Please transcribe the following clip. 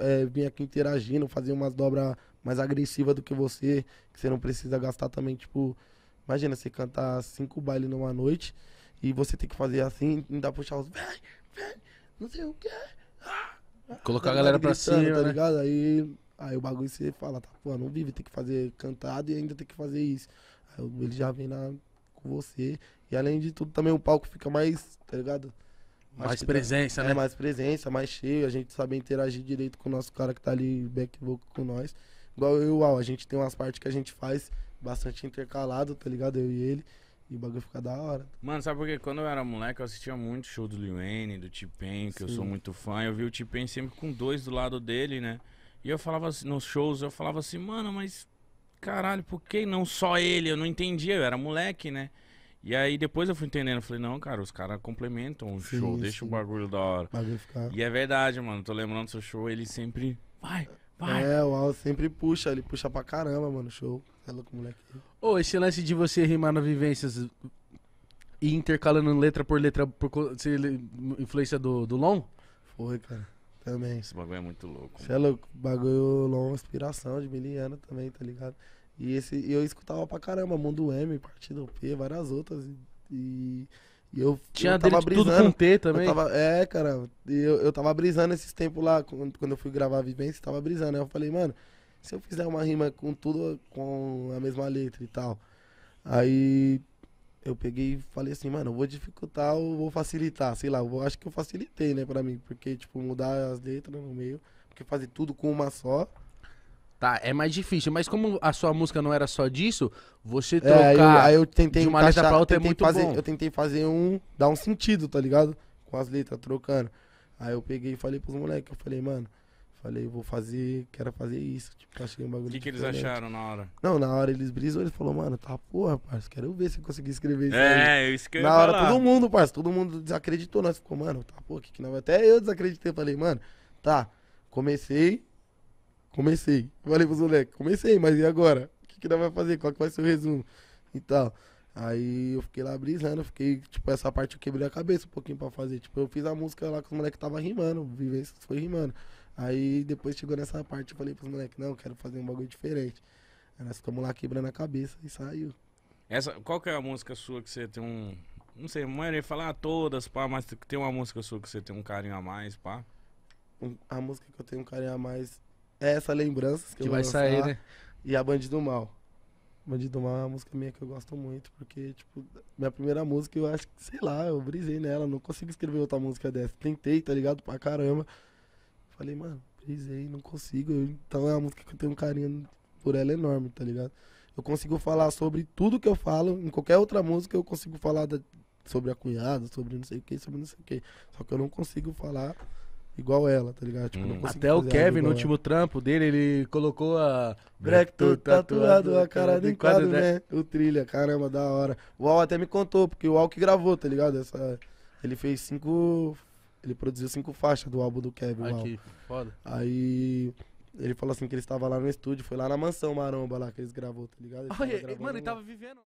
é, vir aqui interagindo, fazer umas dobras mais agressivas do que você, que você não precisa gastar também, tipo, imagina você cantar cinco bailes numa noite e você tem que fazer assim, ainda puxar os, vem, vem, não sei o que. Colocar a galera para pra cima, tá né? ligado? Aí, aí o bagulho você fala, tá, pô, não vive, tem que fazer cantado e ainda tem que fazer isso. Aí ele já vem na, com você. E além de tudo, também o palco fica mais, tá ligado? Mais, mais presença, tá, né? É, mais presença, mais cheio, a gente saber interagir direito com o nosso cara que tá ali back vocal com nós. Igual eu e o Al, a gente tem umas partes que a gente faz bastante intercalado, tá ligado? Eu e ele. E o bagulho fica da hora. Mano, sabe por quê? Quando eu era moleque, eu assistia muito show do Lil Wayne, do T-Pain, que eu sou muito fã. Eu vi o T-Pain sempre com dois do lado dele, né? E eu falava assim, nos shows, eu falava assim, mano, mas caralho, por que não só ele? Eu não entendia, eu era moleque, né? E aí depois eu fui entendendo, falei, não, cara, os caras complementam o sim, show, sim. deixa o bagulho da hora. ficar... E é verdade, mano, tô lembrando do seu show, ele sempre. Vai, vai. É, o Al sempre puxa, ele puxa pra caramba, mano, show. É louco, moleque. Ô, oh, esse lance de você rimar na vivências e intercalando letra por letra por influência do, do Lon? Foi, cara. Também. Esse bagulho é muito louco. Você é louco. Bagulho Long inspiração de miliano também, tá ligado? E esse, eu escutava pra caramba, Mundo M, Partido P, várias outras. E, e eu, Tinha eu tava brisando. Tudo com T também. Tava, é, cara, eu, eu tava brisando esses tempos lá, quando, quando eu fui gravar a vivência, tava brisando. Aí eu falei, mano, se eu fizer uma rima com tudo, com a mesma letra e tal. Aí eu peguei e falei assim, mano, eu vou dificultar ou vou facilitar, sei lá, eu acho que eu facilitei, né, pra mim, porque, tipo, mudar as letras no meio, porque fazer tudo com uma só. Tá, é mais difícil, mas como a sua música não era só disso, você é, trocar é, eu, aí eu tentei de uma encaixar, letra pra outra é muito fazer, bom. Eu tentei fazer um, dar um sentido, tá ligado? Com as letras, trocando. Aí eu peguei e falei pros moleques, eu falei, mano, falei, vou fazer, quero fazer isso. Tipo, achei um bagulho O que, que eles acharam na hora? Não, na hora eles brisou, eles falaram, mano, tá porra, parceiro, quero ver se eu consegui escrever isso. É, aí. eu escrevi. Na hora lá. todo mundo, parceiro, todo mundo desacreditou, nós né? ficou, mano, tá porra, que que não. Até eu desacreditei, falei, mano, tá, comecei, comecei. Falei pros moleque comecei, mas e agora? O que, que nós vai fazer? Qual que vai ser o resumo? E tal. Aí eu fiquei lá brisando, fiquei, tipo, essa parte eu quebrei a cabeça um pouquinho pra fazer. Tipo, eu fiz a música lá com os moleques tava rimando, vivências foi rimando. Aí depois chegou nessa parte, eu falei pros moleques, não, quero fazer um bagulho diferente. Aí nós ficamos lá quebrando a cabeça e saiu. Essa, qual que é a música sua que você tem um. Não sei, mãe ia falar todas, pá, mas tem uma música sua que você tem um carinho a mais, pá? A música que eu tenho um carinho a mais é essa lembrança que, que eu vai lançar, sair, né? E a Bandido Mal. Bandido Mal é uma música minha que eu gosto muito, porque, tipo, minha primeira música, eu acho que, sei lá, eu brisei nela, não consigo escrever outra música dessa. Tentei, tá ligado? Pra caramba. Falei, mano, brisei, não consigo. Então é uma música que eu tenho um carinho por ela enorme, tá ligado? Eu consigo falar sobre tudo que eu falo, em qualquer outra música eu consigo falar da, sobre a cunhada, sobre não sei o que, sobre não sei o que. Só que eu não consigo falar igual ela, tá ligado? Tipo, hum. Até o Kevin, no último trampo dele, ele colocou a Black tudo tatuado, a cara de quadro, né? O trilha, caramba, da hora. O Al até me contou, porque o Al que gravou, tá ligado? Essa... Ele fez cinco. Ele produziu cinco faixas do álbum do Kevin. Aqui, foda. Aí. Ele falou assim que ele estava lá no estúdio, foi lá na mansão Maromba lá que eles gravou, tá ligado? Ele Olha, mano, ele tava vivendo.